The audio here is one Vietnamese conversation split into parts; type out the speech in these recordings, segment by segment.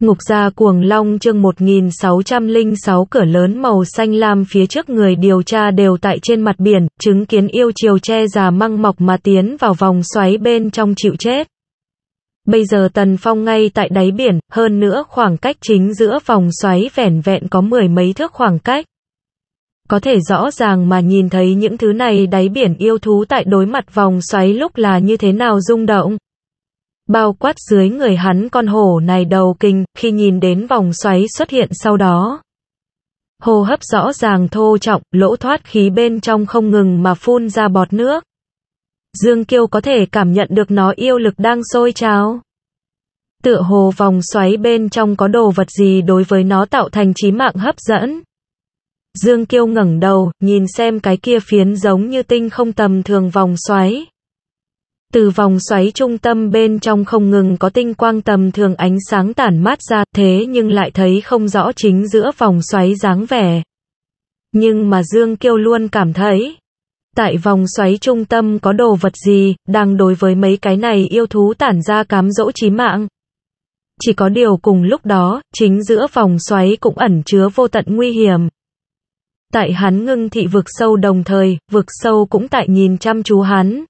Ngục gia cuồng long chương 1606 cửa lớn màu xanh lam phía trước người điều tra đều tại trên mặt biển, chứng kiến yêu chiều che già măng mọc mà tiến vào vòng xoáy bên trong chịu chết. Bây giờ Tần Phong ngay tại đáy biển, hơn nữa khoảng cách chính giữa vòng xoáy vẻn vẹn có mười mấy thước khoảng cách. Có thể rõ ràng mà nhìn thấy những thứ này đáy biển yêu thú tại đối mặt vòng xoáy lúc là như thế nào rung động bao quát dưới người hắn con hổ này đầu kinh, khi nhìn đến vòng xoáy xuất hiện sau đó. Hô hấp rõ ràng thô trọng, lỗ thoát khí bên trong không ngừng mà phun ra bọt nước. Dương Kiêu có thể cảm nhận được nó yêu lực đang sôi trào. Tựa hồ vòng xoáy bên trong có đồ vật gì đối với nó tạo thành trí mạng hấp dẫn. Dương Kiêu ngẩng đầu, nhìn xem cái kia phiến giống như tinh không tầm thường vòng xoáy. Từ vòng xoáy trung tâm bên trong không ngừng có tinh quang tầm thường ánh sáng tản mát ra, thế nhưng lại thấy không rõ chính giữa vòng xoáy dáng vẻ. Nhưng mà Dương Kiêu luôn cảm thấy, tại vòng xoáy trung tâm có đồ vật gì, đang đối với mấy cái này yêu thú tản ra cám dỗ chí mạng. Chỉ có điều cùng lúc đó, chính giữa vòng xoáy cũng ẩn chứa vô tận nguy hiểm. Tại hắn ngưng thị vực sâu đồng thời, vực sâu cũng tại nhìn chăm chú hắn,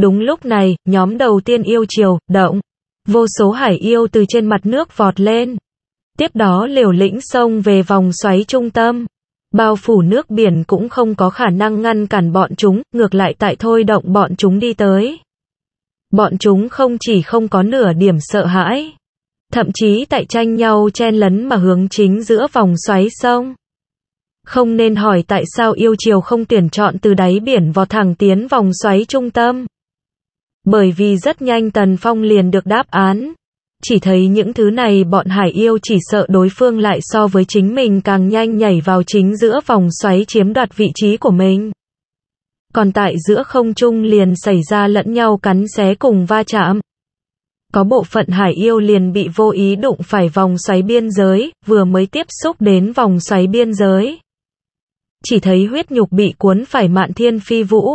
Đúng lúc này, nhóm đầu tiên yêu chiều, động. Vô số hải yêu từ trên mặt nước vọt lên. Tiếp đó liều lĩnh sông về vòng xoáy trung tâm. Bao phủ nước biển cũng không có khả năng ngăn cản bọn chúng, ngược lại tại thôi động bọn chúng đi tới. Bọn chúng không chỉ không có nửa điểm sợ hãi. Thậm chí tại tranh nhau chen lấn mà hướng chính giữa vòng xoáy sông. Không nên hỏi tại sao yêu chiều không tuyển chọn từ đáy biển vào thẳng tiến vòng xoáy trung tâm bởi vì rất nhanh Tần Phong liền được đáp án. Chỉ thấy những thứ này bọn Hải yêu chỉ sợ đối phương lại so với chính mình càng nhanh nhảy vào chính giữa vòng xoáy chiếm đoạt vị trí của mình. Còn tại giữa không trung liền xảy ra lẫn nhau cắn xé cùng va chạm. Có bộ phận hải yêu liền bị vô ý đụng phải vòng xoáy biên giới, vừa mới tiếp xúc đến vòng xoáy biên giới. Chỉ thấy huyết nhục bị cuốn phải mạn thiên phi vũ,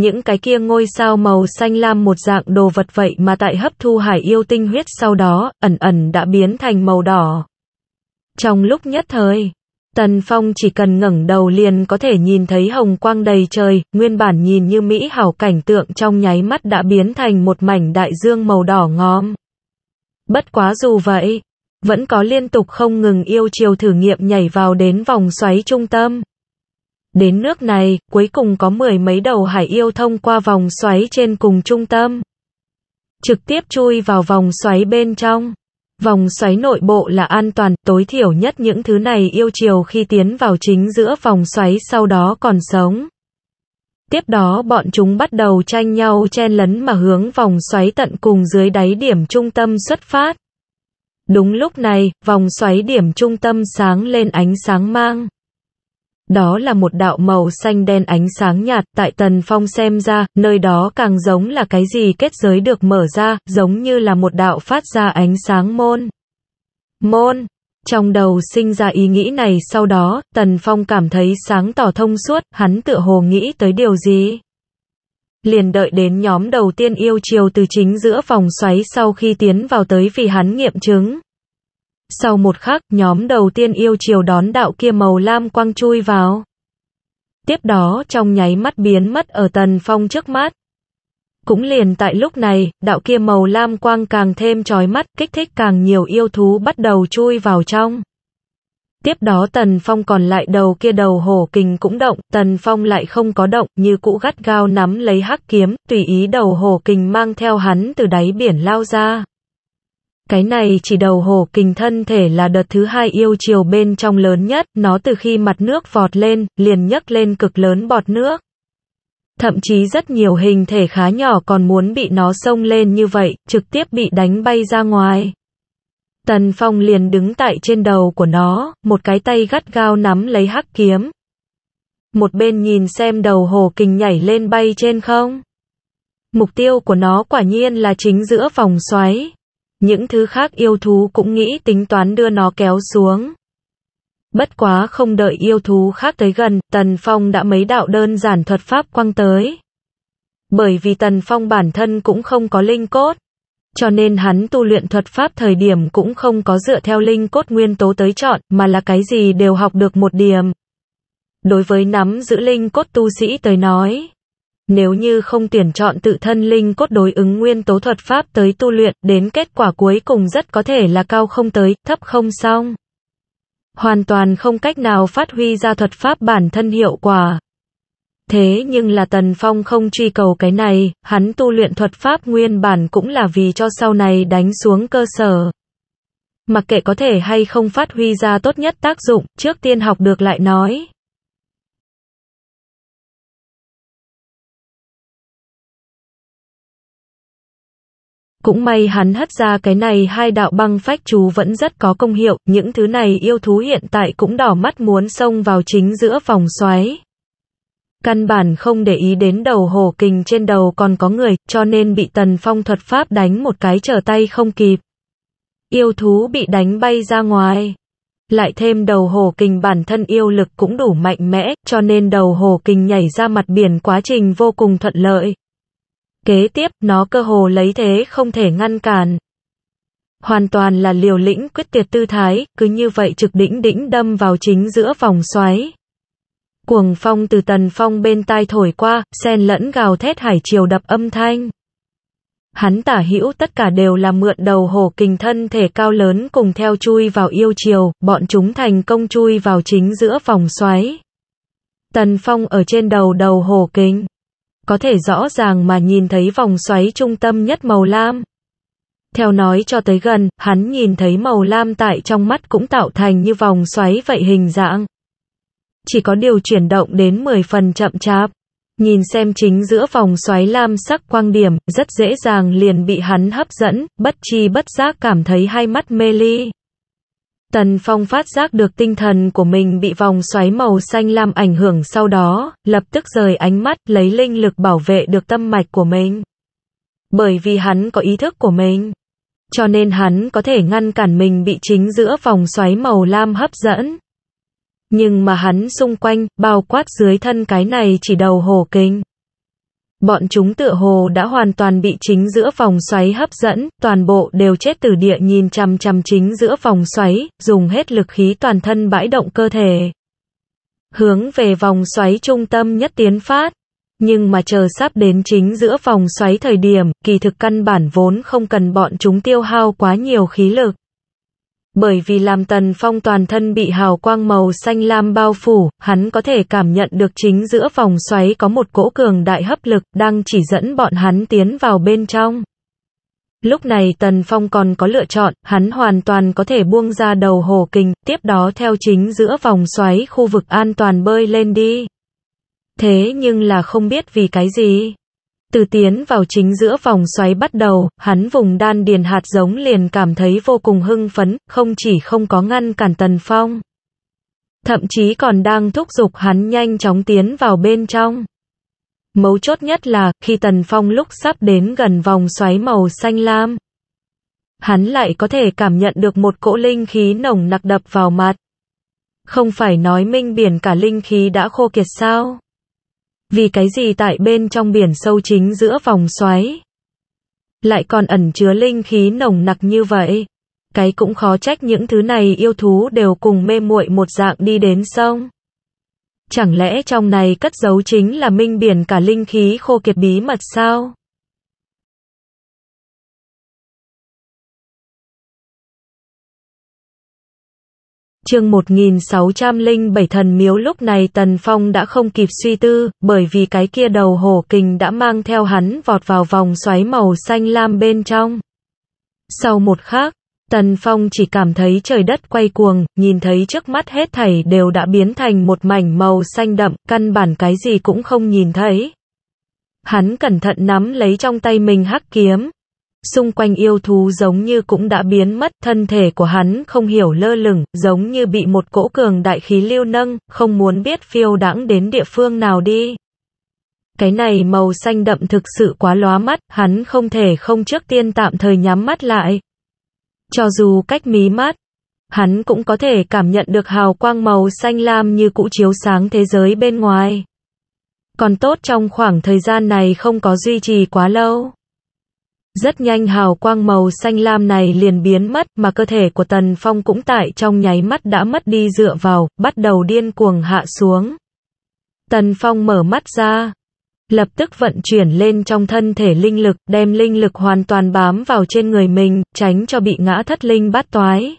những cái kia ngôi sao màu xanh lam một dạng đồ vật vậy mà tại hấp thu hải yêu tinh huyết sau đó, ẩn ẩn đã biến thành màu đỏ. Trong lúc nhất thời, Tần Phong chỉ cần ngẩng đầu liền có thể nhìn thấy hồng quang đầy trời, nguyên bản nhìn như mỹ hảo cảnh tượng trong nháy mắt đã biến thành một mảnh đại dương màu đỏ ngóm. Bất quá dù vậy, vẫn có liên tục không ngừng yêu chiều thử nghiệm nhảy vào đến vòng xoáy trung tâm. Đến nước này, cuối cùng có mười mấy đầu hải yêu thông qua vòng xoáy trên cùng trung tâm. Trực tiếp chui vào vòng xoáy bên trong. Vòng xoáy nội bộ là an toàn, tối thiểu nhất những thứ này yêu chiều khi tiến vào chính giữa vòng xoáy sau đó còn sống. Tiếp đó bọn chúng bắt đầu tranh nhau chen lấn mà hướng vòng xoáy tận cùng dưới đáy điểm trung tâm xuất phát. Đúng lúc này, vòng xoáy điểm trung tâm sáng lên ánh sáng mang đó là một đạo màu xanh đen ánh sáng nhạt, tại Tần Phong xem ra, nơi đó càng giống là cái gì kết giới được mở ra, giống như là một đạo phát ra ánh sáng môn. Môn trong đầu sinh ra ý nghĩ này sau đó, Tần Phong cảm thấy sáng tỏ thông suốt, hắn tựa hồ nghĩ tới điều gì. Liền đợi đến nhóm đầu tiên yêu chiều từ chính giữa vòng xoáy sau khi tiến vào tới vì hắn nghiệm chứng. Sau một khắc, nhóm đầu tiên yêu chiều đón đạo kia màu lam quang chui vào. Tiếp đó trong nháy mắt biến mất ở tần phong trước mắt. Cũng liền tại lúc này, đạo kia màu lam quang càng thêm trói mắt, kích thích càng nhiều yêu thú bắt đầu chui vào trong. Tiếp đó Tần Phong còn lại đầu kia đầu hổ kình cũng động, Tần Phong lại không có động, như cũ gắt gao nắm lấy hắc kiếm, tùy ý đầu hổ kình mang theo hắn từ đáy biển lao ra. Cái này chỉ đầu hồ kình thân thể là đợt thứ hai yêu chiều bên trong lớn nhất, nó từ khi mặt nước vọt lên, liền nhấc lên cực lớn bọt nước. Thậm chí rất nhiều hình thể khá nhỏ còn muốn bị nó xông lên như vậy, trực tiếp bị đánh bay ra ngoài. Tần Phong liền đứng tại trên đầu của nó, một cái tay gắt gao nắm lấy hắc kiếm. Một bên nhìn xem đầu hồ kình nhảy lên bay trên không. Mục tiêu của nó quả nhiên là chính giữa vòng xoáy, những thứ khác yêu thú cũng nghĩ tính toán đưa nó kéo xuống. Bất quá không đợi yêu thú khác tới gần, Tần Phong đã mấy đạo đơn giản thuật pháp quăng tới. Bởi vì Tần Phong bản thân cũng không có linh cốt, cho nên hắn tu luyện thuật pháp thời điểm cũng không có dựa theo linh cốt nguyên tố tới chọn, mà là cái gì đều học được một điểm. Đối với nắm giữ linh cốt tu sĩ tới nói, nếu như không tuyển chọn tự thân linh cốt đối ứng nguyên tố thuật pháp tới tu luyện, đến kết quả cuối cùng rất có thể là cao không tới, thấp không xong. Hoàn toàn không cách nào phát huy ra thuật pháp bản thân hiệu quả. Thế nhưng là Tần Phong không truy cầu cái này, hắn tu luyện thuật pháp nguyên bản cũng là vì cho sau này đánh xuống cơ sở. Mặc kệ có thể hay không phát huy ra tốt nhất tác dụng, trước tiên học được lại nói. Cũng may hắn hất ra cái này hai đạo băng phách chú vẫn rất có công hiệu, những thứ này yêu thú hiện tại cũng đỏ mắt muốn xông vào chính giữa vòng xoáy. Căn bản không để ý đến đầu hồ kình trên đầu còn có người, cho nên bị tần phong thuật pháp đánh một cái trở tay không kịp. Yêu thú bị đánh bay ra ngoài. Lại thêm đầu hồ kình bản thân yêu lực cũng đủ mạnh mẽ, cho nên đầu hồ kình nhảy ra mặt biển quá trình vô cùng thuận lợi. Kế tiếp nó cơ hồ lấy thế không thể ngăn cản. Hoàn toàn là liều lĩnh quyết tiệt tư thái, cứ như vậy trực đỉnh đỉnh đâm vào chính giữa vòng xoáy. Cuồng phong từ tần phong bên tai thổi qua, xen lẫn gào thét hải chiều đập âm thanh. Hắn tả hữu tất cả đều là mượn đầu hổ kình thân thể cao lớn cùng theo chui vào yêu chiều, bọn chúng thành công chui vào chính giữa vòng xoáy. Tần phong ở trên đầu đầu hổ kình có thể rõ ràng mà nhìn thấy vòng xoáy trung tâm nhất màu lam. Theo nói cho tới gần, hắn nhìn thấy màu lam tại trong mắt cũng tạo thành như vòng xoáy vậy hình dạng. Chỉ có điều chuyển động đến 10 phần chậm chạp. Nhìn xem chính giữa vòng xoáy lam sắc quang điểm, rất dễ dàng liền bị hắn hấp dẫn, bất chi bất giác cảm thấy hai mắt mê ly. Tần Phong phát giác được tinh thần của mình bị vòng xoáy màu xanh lam ảnh hưởng sau đó, lập tức rời ánh mắt, lấy linh lực bảo vệ được tâm mạch của mình. Bởi vì hắn có ý thức của mình, cho nên hắn có thể ngăn cản mình bị chính giữa vòng xoáy màu lam hấp dẫn. Nhưng mà hắn xung quanh, bao quát dưới thân cái này chỉ đầu hồ kinh. Bọn chúng tựa hồ đã hoàn toàn bị chính giữa vòng xoáy hấp dẫn, toàn bộ đều chết từ địa nhìn chằm chằm chính giữa vòng xoáy, dùng hết lực khí toàn thân bãi động cơ thể. Hướng về vòng xoáy trung tâm nhất tiến phát. Nhưng mà chờ sắp đến chính giữa vòng xoáy thời điểm, kỳ thực căn bản vốn không cần bọn chúng tiêu hao quá nhiều khí lực bởi vì làm tần phong toàn thân bị hào quang màu xanh lam bao phủ, hắn có thể cảm nhận được chính giữa vòng xoáy có một cỗ cường đại hấp lực đang chỉ dẫn bọn hắn tiến vào bên trong. Lúc này Tần Phong còn có lựa chọn, hắn hoàn toàn có thể buông ra đầu hồ kình, tiếp đó theo chính giữa vòng xoáy khu vực an toàn bơi lên đi. Thế nhưng là không biết vì cái gì. Từ tiến vào chính giữa vòng xoáy bắt đầu, hắn vùng đan điền hạt giống liền cảm thấy vô cùng hưng phấn, không chỉ không có ngăn cản Tần Phong. Thậm chí còn đang thúc giục hắn nhanh chóng tiến vào bên trong. Mấu chốt nhất là, khi Tần Phong lúc sắp đến gần vòng xoáy màu xanh lam, hắn lại có thể cảm nhận được một cỗ linh khí nồng nặc đập vào mặt. Không phải nói minh biển cả linh khí đã khô kiệt sao? Vì cái gì tại bên trong biển sâu chính giữa vòng xoáy? Lại còn ẩn chứa linh khí nồng nặc như vậy. Cái cũng khó trách những thứ này yêu thú đều cùng mê muội một dạng đi đến sông. Chẳng lẽ trong này cất giấu chính là minh biển cả linh khí khô kiệt bí mật sao? chương 1607 thần miếu lúc này Tần Phong đã không kịp suy tư, bởi vì cái kia đầu hổ kình đã mang theo hắn vọt vào vòng xoáy màu xanh lam bên trong. Sau một khắc, Tần Phong chỉ cảm thấy trời đất quay cuồng, nhìn thấy trước mắt hết thảy đều đã biến thành một mảnh màu xanh đậm, căn bản cái gì cũng không nhìn thấy. Hắn cẩn thận nắm lấy trong tay mình hắc kiếm, xung quanh yêu thú giống như cũng đã biến mất, thân thể của hắn không hiểu lơ lửng, giống như bị một cỗ cường đại khí lưu nâng, không muốn biết phiêu đãng đến địa phương nào đi. Cái này màu xanh đậm thực sự quá lóa mắt, hắn không thể không trước tiên tạm thời nhắm mắt lại. Cho dù cách mí mắt, hắn cũng có thể cảm nhận được hào quang màu xanh lam như cũ chiếu sáng thế giới bên ngoài. Còn tốt trong khoảng thời gian này không có duy trì quá lâu. Rất nhanh hào quang màu xanh lam này liền biến mất mà cơ thể của Tần Phong cũng tại trong nháy mắt đã mất đi dựa vào, bắt đầu điên cuồng hạ xuống. Tần Phong mở mắt ra, lập tức vận chuyển lên trong thân thể linh lực, đem linh lực hoàn toàn bám vào trên người mình, tránh cho bị ngã thất linh bát toái.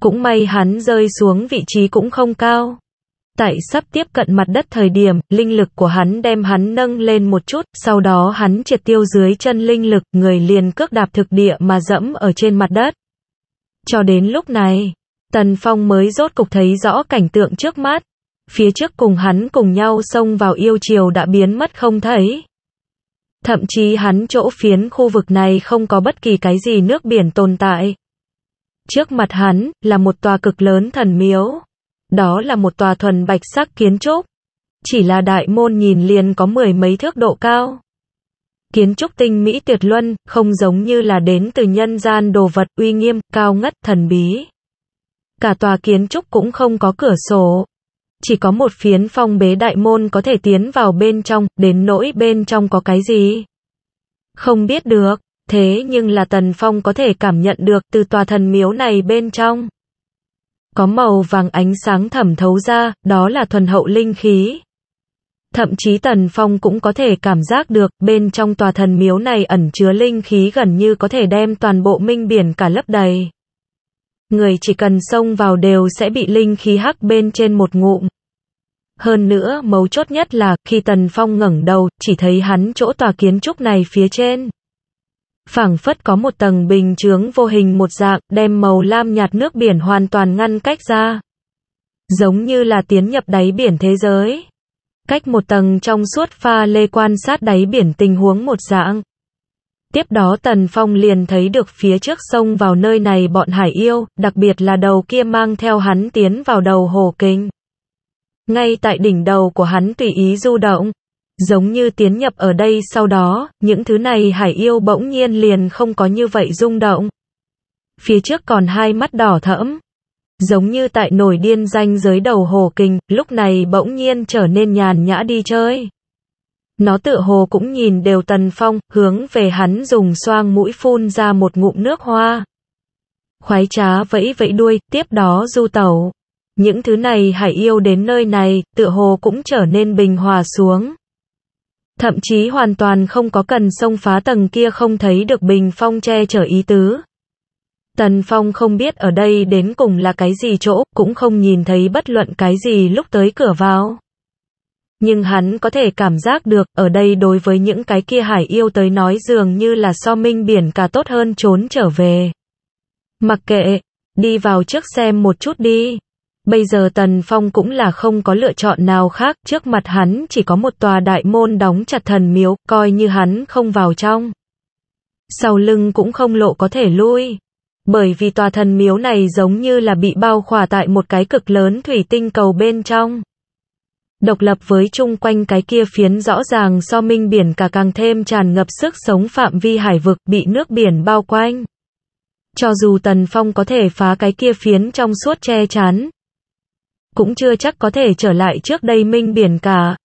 Cũng may hắn rơi xuống vị trí cũng không cao tại sắp tiếp cận mặt đất thời điểm, linh lực của hắn đem hắn nâng lên một chút, sau đó hắn triệt tiêu dưới chân linh lực, người liền cước đạp thực địa mà dẫm ở trên mặt đất. Cho đến lúc này, Tần Phong mới rốt cục thấy rõ cảnh tượng trước mắt. Phía trước cùng hắn cùng nhau xông vào yêu chiều đã biến mất không thấy. Thậm chí hắn chỗ phiến khu vực này không có bất kỳ cái gì nước biển tồn tại. Trước mặt hắn là một tòa cực lớn thần miếu. Đó là một tòa thuần bạch sắc kiến trúc. Chỉ là đại môn nhìn liền có mười mấy thước độ cao. Kiến trúc tinh mỹ tuyệt luân, không giống như là đến từ nhân gian đồ vật uy nghiêm, cao ngất, thần bí. Cả tòa kiến trúc cũng không có cửa sổ. Chỉ có một phiến phong bế đại môn có thể tiến vào bên trong, đến nỗi bên trong có cái gì. Không biết được, thế nhưng là Tần Phong có thể cảm nhận được từ tòa thần miếu này bên trong có màu vàng ánh sáng thẩm thấu ra, đó là thuần hậu linh khí. Thậm chí Tần Phong cũng có thể cảm giác được, bên trong tòa thần miếu này ẩn chứa linh khí gần như có thể đem toàn bộ minh biển cả lấp đầy. Người chỉ cần xông vào đều sẽ bị linh khí hắc bên trên một ngụm. Hơn nữa, mấu chốt nhất là, khi Tần Phong ngẩng đầu, chỉ thấy hắn chỗ tòa kiến trúc này phía trên phảng phất có một tầng bình chướng vô hình một dạng, đem màu lam nhạt nước biển hoàn toàn ngăn cách ra. Giống như là tiến nhập đáy biển thế giới. Cách một tầng trong suốt pha lê quan sát đáy biển tình huống một dạng. Tiếp đó Tần Phong liền thấy được phía trước sông vào nơi này bọn hải yêu, đặc biệt là đầu kia mang theo hắn tiến vào đầu hồ kinh. Ngay tại đỉnh đầu của hắn tùy ý du động, Giống như tiến nhập ở đây sau đó, những thứ này hải yêu bỗng nhiên liền không có như vậy rung động. Phía trước còn hai mắt đỏ thẫm. Giống như tại nổi điên danh giới đầu hồ kình, lúc này bỗng nhiên trở nên nhàn nhã đi chơi. Nó tựa hồ cũng nhìn đều tần phong, hướng về hắn dùng xoang mũi phun ra một ngụm nước hoa. Khoái trá vẫy vẫy đuôi, tiếp đó du tẩu. Những thứ này hải yêu đến nơi này, tựa hồ cũng trở nên bình hòa xuống. Thậm chí hoàn toàn không có cần sông phá tầng kia không thấy được bình phong che chở ý tứ. Tần Phong không biết ở đây đến cùng là cái gì chỗ, cũng không nhìn thấy bất luận cái gì lúc tới cửa vào. Nhưng hắn có thể cảm giác được, ở đây đối với những cái kia hải yêu tới nói dường như là so minh biển cả tốt hơn trốn trở về. Mặc kệ, đi vào trước xem một chút đi. Bây giờ Tần Phong cũng là không có lựa chọn nào khác, trước mặt hắn chỉ có một tòa đại môn đóng chặt thần miếu, coi như hắn không vào trong. Sau lưng cũng không lộ có thể lui. Bởi vì tòa thần miếu này giống như là bị bao khỏa tại một cái cực lớn thủy tinh cầu bên trong. Độc lập với chung quanh cái kia phiến rõ ràng so minh biển cả càng thêm tràn ngập sức sống phạm vi hải vực bị nước biển bao quanh. Cho dù Tần Phong có thể phá cái kia phiến trong suốt che chắn, cũng chưa chắc có thể trở lại trước đây Minh Biển cả.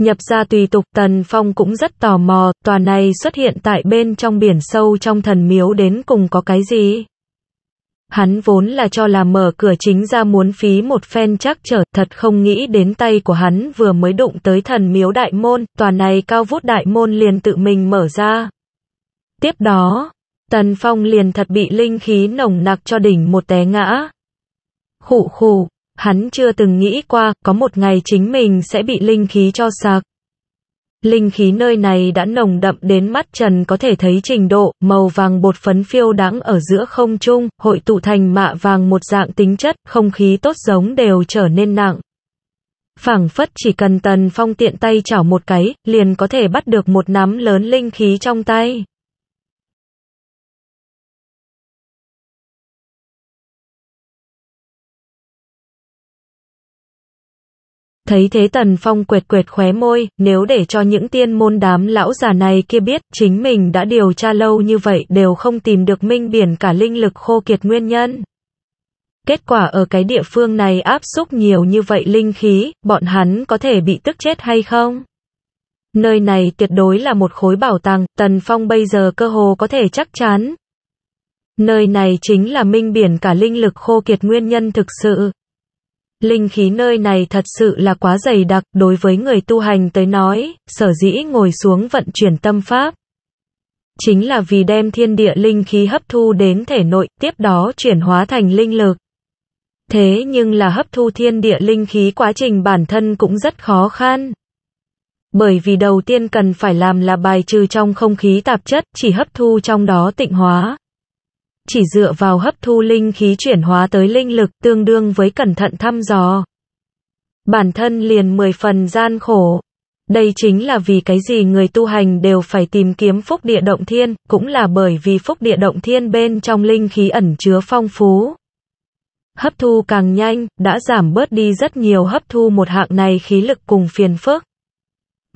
Nhập ra tùy tục Tần Phong cũng rất tò mò, tòa này xuất hiện tại bên trong biển sâu trong thần miếu đến cùng có cái gì? Hắn vốn là cho là mở cửa chính ra muốn phí một phen chắc trở, thật không nghĩ đến tay của hắn vừa mới đụng tới thần miếu đại môn, tòa này cao vút đại môn liền tự mình mở ra. Tiếp đó, Tần Phong liền thật bị linh khí nồng nặc cho đỉnh một té ngã. Khụ khụ, hắn chưa từng nghĩ qua, có một ngày chính mình sẽ bị linh khí cho sạc. Linh khí nơi này đã nồng đậm đến mắt trần có thể thấy trình độ, màu vàng bột phấn phiêu đãng ở giữa không trung, hội tụ thành mạ vàng một dạng tính chất, không khí tốt giống đều trở nên nặng. phảng phất chỉ cần tần phong tiện tay chảo một cái, liền có thể bắt được một nắm lớn linh khí trong tay. Thấy thế Tần Phong quệt quệt khóe môi, nếu để cho những tiên môn đám lão già này kia biết, chính mình đã điều tra lâu như vậy đều không tìm được minh biển cả linh lực khô kiệt nguyên nhân. Kết quả ở cái địa phương này áp xúc nhiều như vậy linh khí, bọn hắn có thể bị tức chết hay không? Nơi này tuyệt đối là một khối bảo tàng, Tần Phong bây giờ cơ hồ có thể chắc chắn. Nơi này chính là minh biển cả linh lực khô kiệt nguyên nhân thực sự. Linh khí nơi này thật sự là quá dày đặc đối với người tu hành tới nói, sở dĩ ngồi xuống vận chuyển tâm pháp. Chính là vì đem thiên địa linh khí hấp thu đến thể nội, tiếp đó chuyển hóa thành linh lực. Thế nhưng là hấp thu thiên địa linh khí quá trình bản thân cũng rất khó khăn. Bởi vì đầu tiên cần phải làm là bài trừ trong không khí tạp chất, chỉ hấp thu trong đó tịnh hóa, chỉ dựa vào hấp thu linh khí chuyển hóa tới linh lực tương đương với cẩn thận thăm dò. Bản thân liền mười phần gian khổ. Đây chính là vì cái gì người tu hành đều phải tìm kiếm phúc địa động thiên, cũng là bởi vì phúc địa động thiên bên trong linh khí ẩn chứa phong phú. Hấp thu càng nhanh, đã giảm bớt đi rất nhiều hấp thu một hạng này khí lực cùng phiền phức.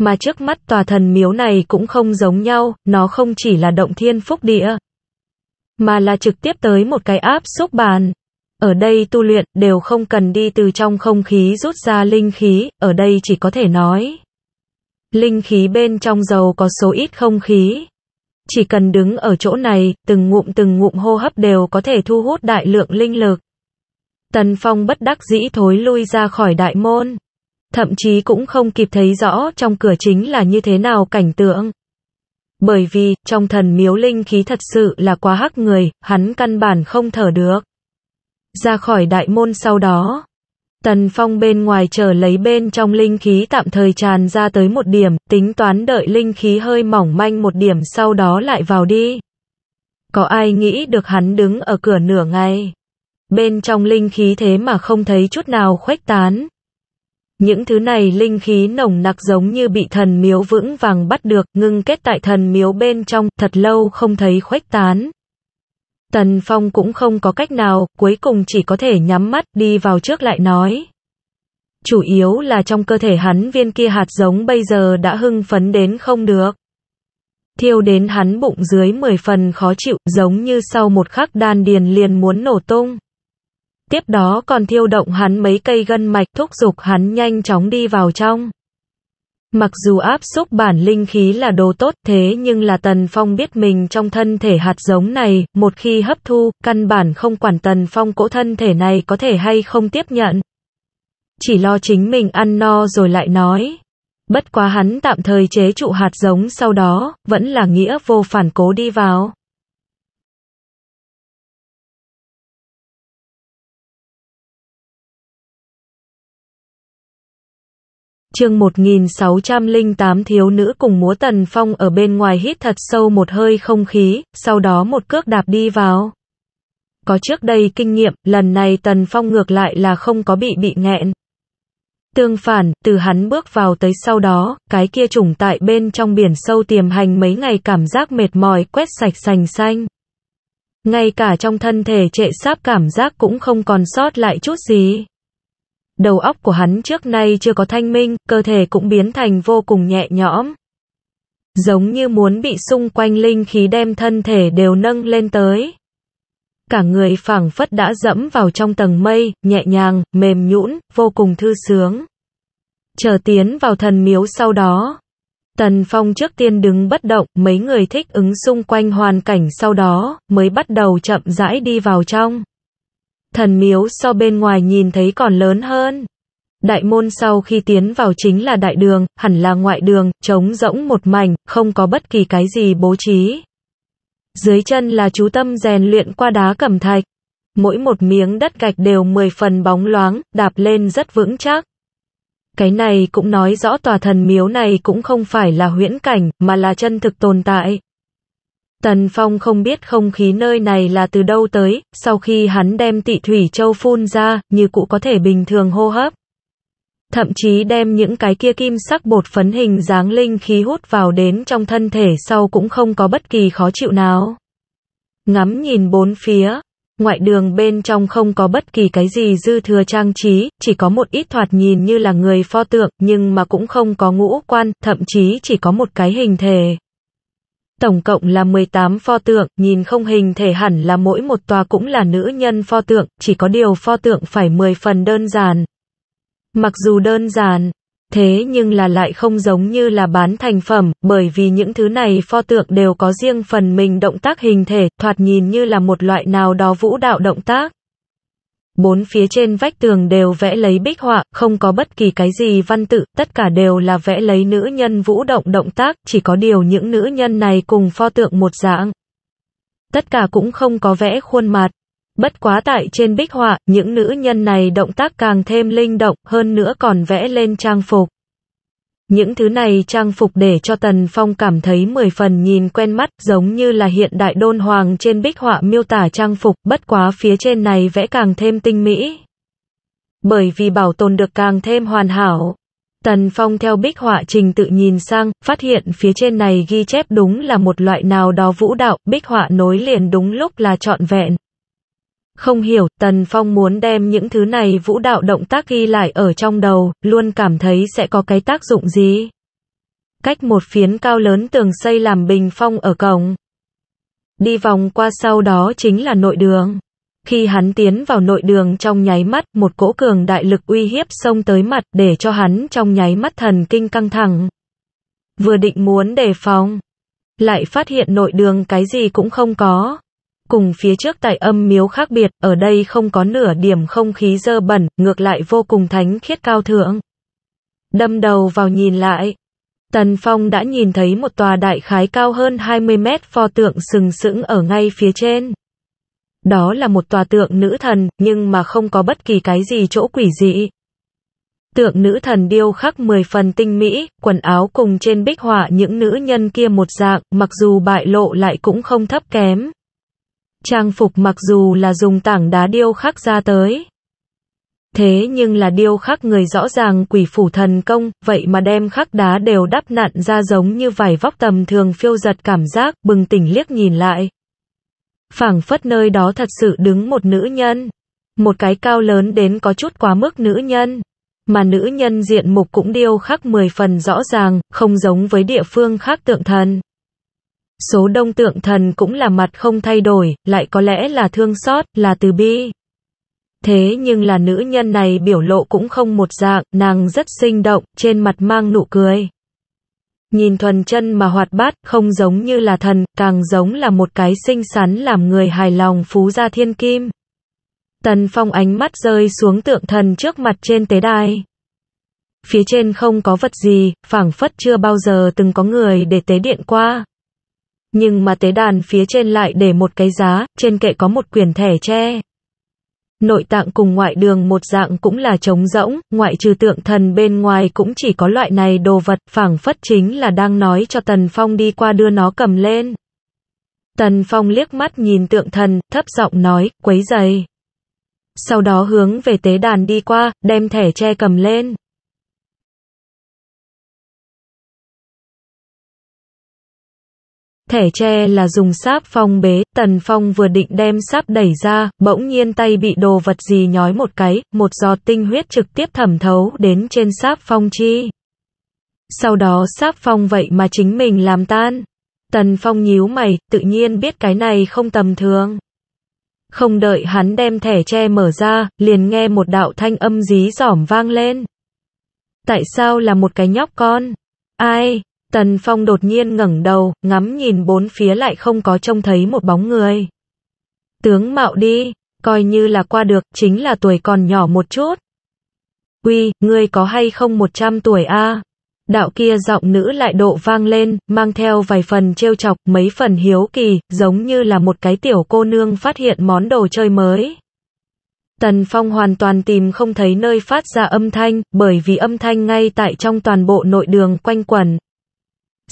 Mà trước mắt tòa thần miếu này cũng không giống nhau, nó không chỉ là động thiên phúc địa, mà là trực tiếp tới một cái áp xúc bàn. Ở đây tu luyện đều không cần đi từ trong không khí rút ra linh khí, ở đây chỉ có thể nói. Linh khí bên trong dầu có số ít không khí. Chỉ cần đứng ở chỗ này, từng ngụm từng ngụm hô hấp đều có thể thu hút đại lượng linh lực. Tần Phong bất đắc dĩ thối lui ra khỏi đại môn. Thậm chí cũng không kịp thấy rõ trong cửa chính là như thế nào cảnh tượng bởi vì trong thần miếu linh khí thật sự là quá hắc người, hắn căn bản không thở được. Ra khỏi đại môn sau đó, Tần Phong bên ngoài chờ lấy bên trong linh khí tạm thời tràn ra tới một điểm, tính toán đợi linh khí hơi mỏng manh một điểm sau đó lại vào đi. Có ai nghĩ được hắn đứng ở cửa nửa ngày? Bên trong linh khí thế mà không thấy chút nào khuếch tán. Những thứ này linh khí nồng nặc giống như bị thần miếu vững vàng bắt được, ngưng kết tại thần miếu bên trong, thật lâu không thấy khuếch tán. Tần Phong cũng không có cách nào, cuối cùng chỉ có thể nhắm mắt đi vào trước lại nói. Chủ yếu là trong cơ thể hắn viên kia hạt giống bây giờ đã hưng phấn đến không được. Thiêu đến hắn bụng dưới 10 phần khó chịu, giống như sau một khắc đan điền liền muốn nổ tung. Tiếp đó còn thiêu động hắn mấy cây gân mạch thúc giục hắn nhanh chóng đi vào trong. Mặc dù áp xúc bản linh khí là đồ tốt thế nhưng là Tần Phong biết mình trong thân thể hạt giống này, một khi hấp thu, căn bản không quản Tần Phong cỗ thân thể này có thể hay không tiếp nhận. Chỉ lo chính mình ăn no rồi lại nói. Bất quá hắn tạm thời chế trụ hạt giống sau đó, vẫn là nghĩa vô phản cố đi vào. chương 1608 thiếu nữ cùng múa tần phong ở bên ngoài hít thật sâu một hơi không khí, sau đó một cước đạp đi vào. Có trước đây kinh nghiệm, lần này tần phong ngược lại là không có bị bị nghẹn. Tương phản, từ hắn bước vào tới sau đó, cái kia trùng tại bên trong biển sâu tiềm hành mấy ngày cảm giác mệt mỏi quét sạch sành xanh. Ngay cả trong thân thể trệ sáp cảm giác cũng không còn sót lại chút gì đầu óc của hắn trước nay chưa có thanh minh, cơ thể cũng biến thành vô cùng nhẹ nhõm. Giống như muốn bị xung quanh linh khí đem thân thể đều nâng lên tới. Cả người phảng phất đã dẫm vào trong tầng mây, nhẹ nhàng, mềm nhũn, vô cùng thư sướng. Chờ tiến vào thần miếu sau đó. Tần Phong trước tiên đứng bất động, mấy người thích ứng xung quanh hoàn cảnh sau đó, mới bắt đầu chậm rãi đi vào trong. Thần miếu so bên ngoài nhìn thấy còn lớn hơn. Đại môn sau khi tiến vào chính là đại đường, hẳn là ngoại đường, trống rỗng một mảnh, không có bất kỳ cái gì bố trí. Dưới chân là chú tâm rèn luyện qua đá cẩm thạch. Mỗi một miếng đất gạch đều mười phần bóng loáng, đạp lên rất vững chắc. Cái này cũng nói rõ tòa thần miếu này cũng không phải là huyễn cảnh, mà là chân thực tồn tại. Tần Phong không biết không khí nơi này là từ đâu tới, sau khi hắn đem tị thủy châu phun ra, như cụ có thể bình thường hô hấp. Thậm chí đem những cái kia kim sắc bột phấn hình dáng linh khí hút vào đến trong thân thể sau cũng không có bất kỳ khó chịu nào. Ngắm nhìn bốn phía, ngoại đường bên trong không có bất kỳ cái gì dư thừa trang trí, chỉ có một ít thoạt nhìn như là người pho tượng nhưng mà cũng không có ngũ quan, thậm chí chỉ có một cái hình thể tổng cộng là 18 pho tượng, nhìn không hình thể hẳn là mỗi một tòa cũng là nữ nhân pho tượng, chỉ có điều pho tượng phải 10 phần đơn giản. Mặc dù đơn giản, thế nhưng là lại không giống như là bán thành phẩm, bởi vì những thứ này pho tượng đều có riêng phần mình động tác hình thể, thoạt nhìn như là một loại nào đó vũ đạo động tác. Bốn phía trên vách tường đều vẽ lấy bích họa, không có bất kỳ cái gì văn tự, tất cả đều là vẽ lấy nữ nhân vũ động động tác, chỉ có điều những nữ nhân này cùng pho tượng một dạng. Tất cả cũng không có vẽ khuôn mặt. Bất quá tại trên bích họa, những nữ nhân này động tác càng thêm linh động, hơn nữa còn vẽ lên trang phục. Những thứ này trang phục để cho Tần Phong cảm thấy mười phần nhìn quen mắt, giống như là hiện đại đôn hoàng trên bích họa miêu tả trang phục, bất quá phía trên này vẽ càng thêm tinh mỹ. Bởi vì bảo tồn được càng thêm hoàn hảo. Tần Phong theo bích họa trình tự nhìn sang, phát hiện phía trên này ghi chép đúng là một loại nào đó vũ đạo, bích họa nối liền đúng lúc là trọn vẹn. Không hiểu, Tần Phong muốn đem những thứ này vũ đạo động tác ghi lại ở trong đầu, luôn cảm thấy sẽ có cái tác dụng gì. Cách một phiến cao lớn tường xây làm bình phong ở cổng. Đi vòng qua sau đó chính là nội đường. Khi hắn tiến vào nội đường trong nháy mắt, một cỗ cường đại lực uy hiếp xông tới mặt để cho hắn trong nháy mắt thần kinh căng thẳng. Vừa định muốn đề phòng, lại phát hiện nội đường cái gì cũng không có. Cùng phía trước tại âm miếu khác biệt, ở đây không có nửa điểm không khí dơ bẩn, ngược lại vô cùng thánh khiết cao thượng. Đâm đầu vào nhìn lại, Tần Phong đã nhìn thấy một tòa đại khái cao hơn 20 mét pho tượng sừng sững ở ngay phía trên. Đó là một tòa tượng nữ thần, nhưng mà không có bất kỳ cái gì chỗ quỷ dị. Tượng nữ thần điêu khắc 10 phần tinh mỹ, quần áo cùng trên bích họa những nữ nhân kia một dạng, mặc dù bại lộ lại cũng không thấp kém. Trang phục mặc dù là dùng tảng đá điêu khắc ra tới. Thế nhưng là điêu khắc người rõ ràng quỷ phủ thần công, vậy mà đem khắc đá đều đắp nặn ra giống như vải vóc tầm thường phiêu giật cảm giác, bừng tỉnh liếc nhìn lại. phảng phất nơi đó thật sự đứng một nữ nhân. Một cái cao lớn đến có chút quá mức nữ nhân. Mà nữ nhân diện mục cũng điêu khắc mười phần rõ ràng, không giống với địa phương khác tượng thần. Số đông tượng thần cũng là mặt không thay đổi, lại có lẽ là thương xót, là từ bi. Thế nhưng là nữ nhân này biểu lộ cũng không một dạng, nàng rất sinh động, trên mặt mang nụ cười. Nhìn thuần chân mà hoạt bát, không giống như là thần, càng giống là một cái xinh xắn làm người hài lòng phú gia thiên kim. Tần phong ánh mắt rơi xuống tượng thần trước mặt trên tế đài. Phía trên không có vật gì, phảng phất chưa bao giờ từng có người để tế điện qua nhưng mà tế đàn phía trên lại để một cái giá, trên kệ có một quyển thẻ tre. Nội tạng cùng ngoại đường một dạng cũng là trống rỗng, ngoại trừ tượng thần bên ngoài cũng chỉ có loại này đồ vật, phảng phất chính là đang nói cho Tần Phong đi qua đưa nó cầm lên. Tần Phong liếc mắt nhìn tượng thần, thấp giọng nói, quấy giày. Sau đó hướng về tế đàn đi qua, đem thẻ tre cầm lên. Thẻ tre là dùng sáp phong bế, tần phong vừa định đem sáp đẩy ra, bỗng nhiên tay bị đồ vật gì nhói một cái, một giọt tinh huyết trực tiếp thẩm thấu đến trên sáp phong chi. Sau đó sáp phong vậy mà chính mình làm tan. Tần phong nhíu mày, tự nhiên biết cái này không tầm thường. Không đợi hắn đem thẻ tre mở ra, liền nghe một đạo thanh âm dí dỏm vang lên. Tại sao là một cái nhóc con? Ai? Tần Phong đột nhiên ngẩng đầu, ngắm nhìn bốn phía lại không có trông thấy một bóng người. Tướng mạo đi, coi như là qua được, chính là tuổi còn nhỏ một chút. Quy, ngươi có hay không 100 tuổi a? Đạo kia giọng nữ lại độ vang lên, mang theo vài phần trêu chọc, mấy phần hiếu kỳ, giống như là một cái tiểu cô nương phát hiện món đồ chơi mới. Tần Phong hoàn toàn tìm không thấy nơi phát ra âm thanh, bởi vì âm thanh ngay tại trong toàn bộ nội đường quanh quẩn,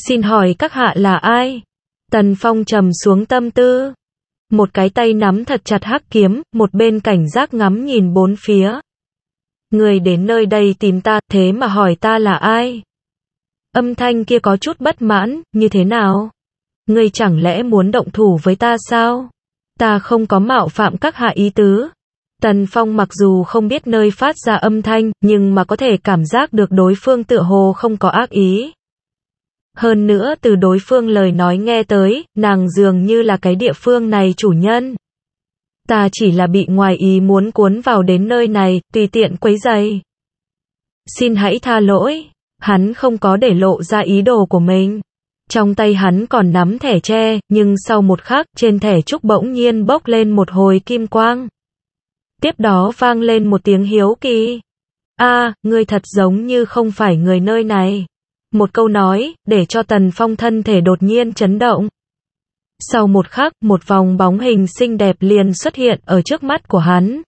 Xin hỏi các hạ là ai? Tần Phong trầm xuống tâm tư. Một cái tay nắm thật chặt hắc kiếm, một bên cảnh giác ngắm nhìn bốn phía. Người đến nơi đây tìm ta, thế mà hỏi ta là ai? Âm thanh kia có chút bất mãn, như thế nào? người chẳng lẽ muốn động thủ với ta sao? Ta không có mạo phạm các hạ ý tứ. Tần Phong mặc dù không biết nơi phát ra âm thanh, nhưng mà có thể cảm giác được đối phương tựa hồ không có ác ý. Hơn nữa từ đối phương lời nói nghe tới, nàng dường như là cái địa phương này chủ nhân. Ta chỉ là bị ngoài ý muốn cuốn vào đến nơi này, tùy tiện quấy giày. Xin hãy tha lỗi, hắn không có để lộ ra ý đồ của mình. Trong tay hắn còn nắm thẻ tre, nhưng sau một khắc, trên thẻ trúc bỗng nhiên bốc lên một hồi kim quang. Tiếp đó vang lên một tiếng hiếu kỳ. a người thật giống như không phải người nơi này. Một câu nói, để cho Tần Phong thân thể đột nhiên chấn động. Sau một khắc, một vòng bóng hình xinh đẹp liền xuất hiện ở trước mắt của hắn.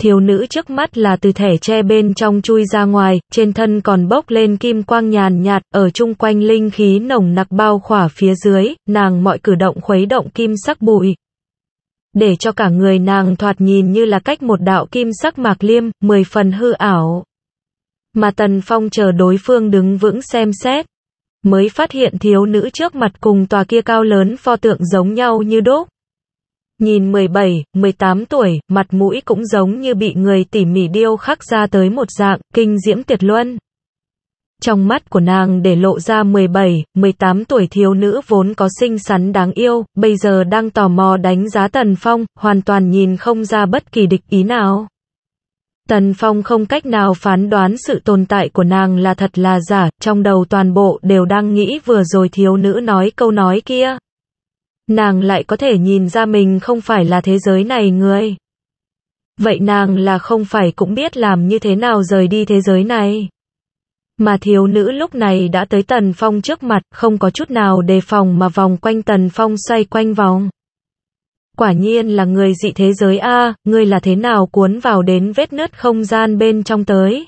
Thiếu nữ trước mắt là từ thẻ che bên trong chui ra ngoài, trên thân còn bốc lên kim quang nhàn nhạt, ở chung quanh linh khí nồng nặc bao khỏa phía dưới, nàng mọi cử động khuấy động kim sắc bụi. Để cho cả người nàng thoạt nhìn như là cách một đạo kim sắc mạc liêm, mười phần hư ảo mà Tần Phong chờ đối phương đứng vững xem xét. Mới phát hiện thiếu nữ trước mặt cùng tòa kia cao lớn pho tượng giống nhau như đúc. Nhìn 17, 18 tuổi, mặt mũi cũng giống như bị người tỉ mỉ điêu khắc ra tới một dạng, kinh diễm tuyệt luân. Trong mắt của nàng để lộ ra 17, 18 tuổi thiếu nữ vốn có xinh xắn đáng yêu, bây giờ đang tò mò đánh giá Tần Phong, hoàn toàn nhìn không ra bất kỳ địch ý nào. Tần Phong không cách nào phán đoán sự tồn tại của nàng là thật là giả, trong đầu toàn bộ đều đang nghĩ vừa rồi thiếu nữ nói câu nói kia. Nàng lại có thể nhìn ra mình không phải là thế giới này người. Vậy nàng là không phải cũng biết làm như thế nào rời đi thế giới này. Mà thiếu nữ lúc này đã tới Tần Phong trước mặt, không có chút nào đề phòng mà vòng quanh Tần Phong xoay quanh vòng. Quả nhiên là người dị thế giới a, à, ngươi là thế nào cuốn vào đến vết nứt không gian bên trong tới.